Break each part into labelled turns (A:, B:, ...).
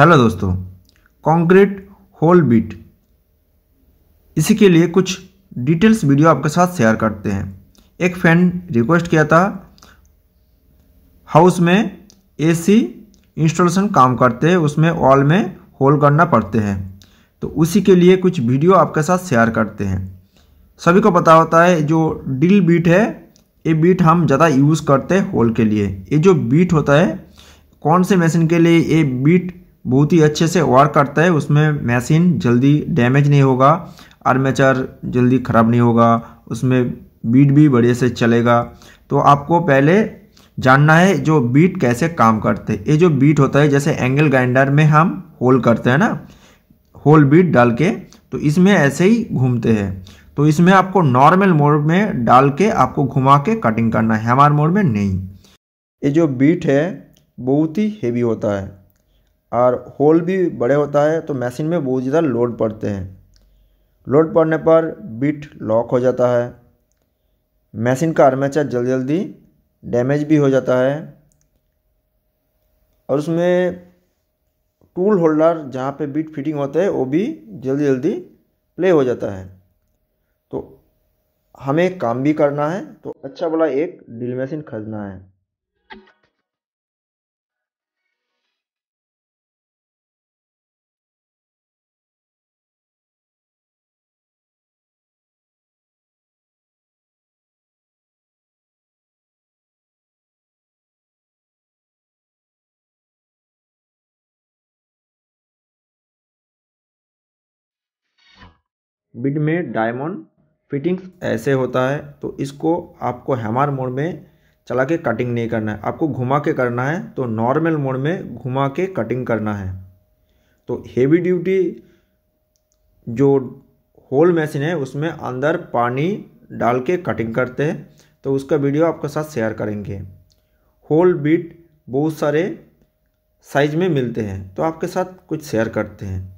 A: hello दोस्तों concrete whole beat इसी के लिए कुछ डिटेल्स वीडियो आपके साथ शेयर करते हैं एक फैन रिक्वेस्ट किया था हाउस में एसी इंस्टॉलेशन काम करते हैं उसमें वॉल में होल करना पड़ते हैं तो उसी के लिए कुछ वीडियो आपके साथ शेयर करते हैं सभी को पता होता है जो ड्रिल बीट है ये बीट हम ज़्यादा यूज़ करते हैं होल के लिए ये जो बीट होता है कौन से मशीन के लिए ये बीट बहुत ही अच्छे से वर्क करता है उसमें मशीन जल्दी डैमेज नहीं होगा आर्मेचर जल्दी ख़राब नहीं होगा उसमें बीट भी बढ़िया से चलेगा तो आपको पहले जानना है जो बीट कैसे काम करते हैं ये जो बीट होता है जैसे एंगल ग्राइंडर में हम होल करते हैं ना होल बीट डाल के तो इसमें ऐसे ही घूमते हैं तो इसमें आपको नॉर्मल मोड में डाल के आपको घुमा के कटिंग करना है हमारे मोड में नहीं ये जो बीट है बहुत ही हेवी होता है और होल भी बड़े होता है तो मशीन में बहुत ज़्यादा लोड पड़ते हैं लोड पड़ने पर बिट लॉक हो जाता है मशीन का आर्मेचर जल्दी जल्दी डैमेज भी हो जाता है और उसमें टूल होल्डर जहाँ पे बिट फिटिंग होते हैं वो भी जल्दी जल्दी प्ले हो जाता है तो हमें काम भी करना है तो अच्छा वाला एक ड्रिल मशीन खरीदना है बिड में डायमंड फिटिंग्स ऐसे होता है तो इसको आपको हैमर मोड में चला के कटिंग नहीं करना है आपको घुमा के करना है तो नॉर्मल मोड में घुमा के कटिंग करना है तो हेवी ड्यूटी जो होल मशीन है उसमें अंदर पानी डाल के कटिंग करते हैं तो उसका वीडियो आपके साथ शेयर करेंगे होल बीट बहुत सारे साइज में मिलते हैं तो आपके साथ कुछ शेयर करते हैं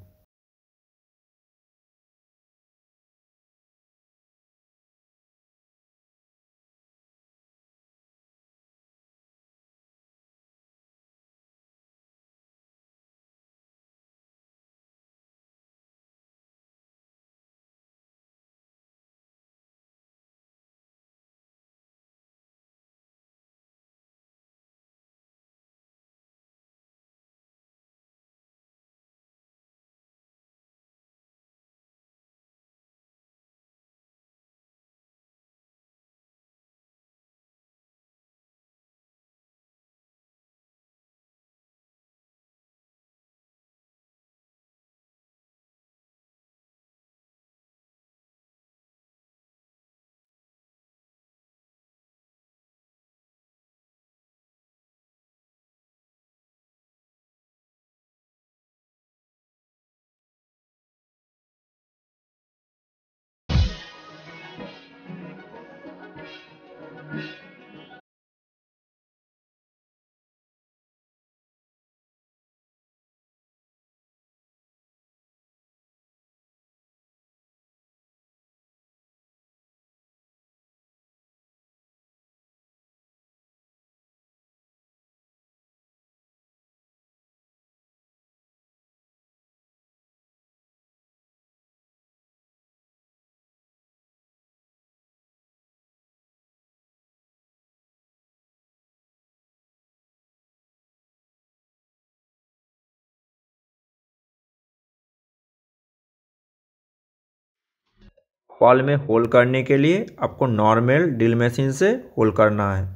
A: फॉल में होल करने के लिए आपको नॉर्मल ड्रिल मशीन से होल करना है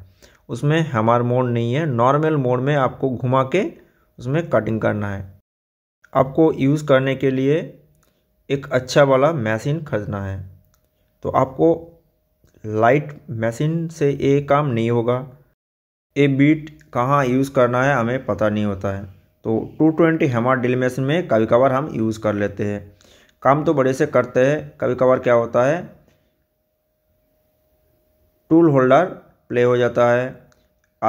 A: उसमें हमार मोड नहीं है नॉर्मल मोड में आपको घुमा के उसमें कटिंग करना है आपको यूज़ करने के लिए एक अच्छा वाला मशीन खरीदना है तो आपको लाइट मशीन से ये काम नहीं होगा ये बीट कहाँ यूज़ करना है हमें पता नहीं होता है तो 220 ट्वेंटी हमार ड्रिल मशीन में कभी कभार हम यूज़ कर लेते हैं काम तो बड़े से करते हैं कभी कभार क्या होता है टूल होल्डर प्ले हो जाता है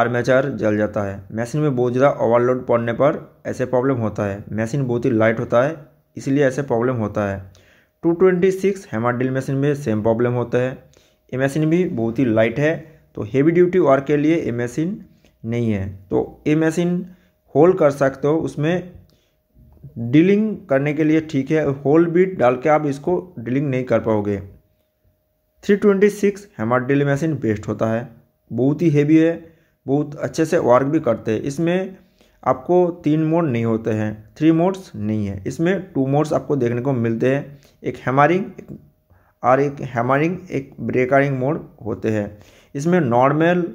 A: आर्मेचर जल जाता है मशीन में बहुत ज़्यादा ओवरलोड पड़ने पर ऐसे प्रॉब्लम होता है मशीन बहुत ही लाइट होता है इसलिए ऐसे प्रॉब्लम होता है 226 हैमर ड्रिल मशीन में सेम प्रॉब्लम होता है ये मशीन भी बहुत ही लाइट है तो हेवी ड्यूटी वर्क के लिए ये मशीन नहीं है तो ये मशीन होल्ड कर सकते हो उसमें डीलिंग करने के लिए ठीक है होल बीट डाल के आप इसको डीलिंग नहीं कर पाओगे 326 हैमर डील मशीन बेस्ट होता है बहुत ही हेवी है बहुत अच्छे से वर्क भी करते हैं इसमें आपको तीन मोड नहीं होते हैं थ्री मोड्स नहीं है इसमें टू मोड्स आपको देखने को मिलते हैं एक हैमरिंग और एक हैमरिंग एक ब्रेकरिंग मोड होते हैं इसमें नॉर्मल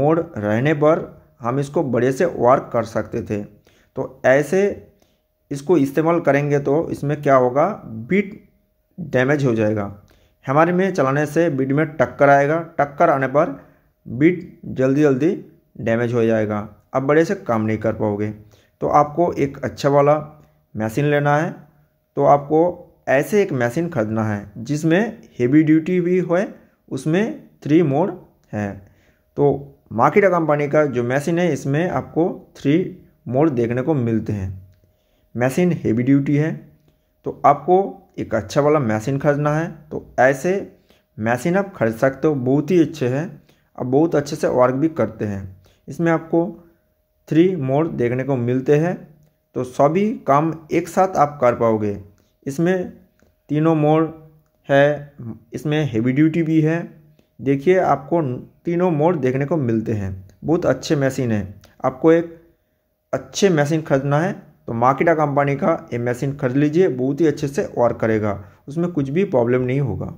A: मोड रहने पर हम इसको बड़े से वर्क कर सकते थे तो ऐसे इसको इस्तेमाल करेंगे तो इसमें क्या होगा बीट डैमेज हो जाएगा हमारे में चलाने से बीट में टक्कर आएगा टक्कर आने पर बीट जल्दी जल्दी डैमेज हो जाएगा आप बड़े से काम नहीं कर पाओगे तो आपको एक अच्छा वाला मशीन लेना है तो आपको ऐसे एक मशीन खरीदना है जिसमें हेवी ड्यूटी भी हो उसमें थ्री मोड है तो मार्केट कंपनी का जो मशीन है इसमें आपको थ्री मोड देखने को मिलते हैं मशीन हेवी ड्यूटी है तो आपको एक अच्छा वाला मशीन खरीदना है तो ऐसे मशीन आप खरीद सकते हो बहुत ही अच्छे हैं आप बहुत अच्छे से वर्क भी करते हैं इसमें आपको थ्री मोड देखने को मिलते हैं तो सभी काम एक साथ आप कर पाओगे इसमें तीनों मोड है इसमें हेवी ड्यूटी भी है देखिए आपको तीनों मोड देखने को मिलते हैं बहुत अच्छे मशीन है आपको एक अच्छे मशीन खरीदना है तो माकिटा कंपनी का ये मशीन खरीद लीजिए बहुत ही अच्छे से वर्क करेगा उसमें कुछ भी प्रॉब्लम नहीं होगा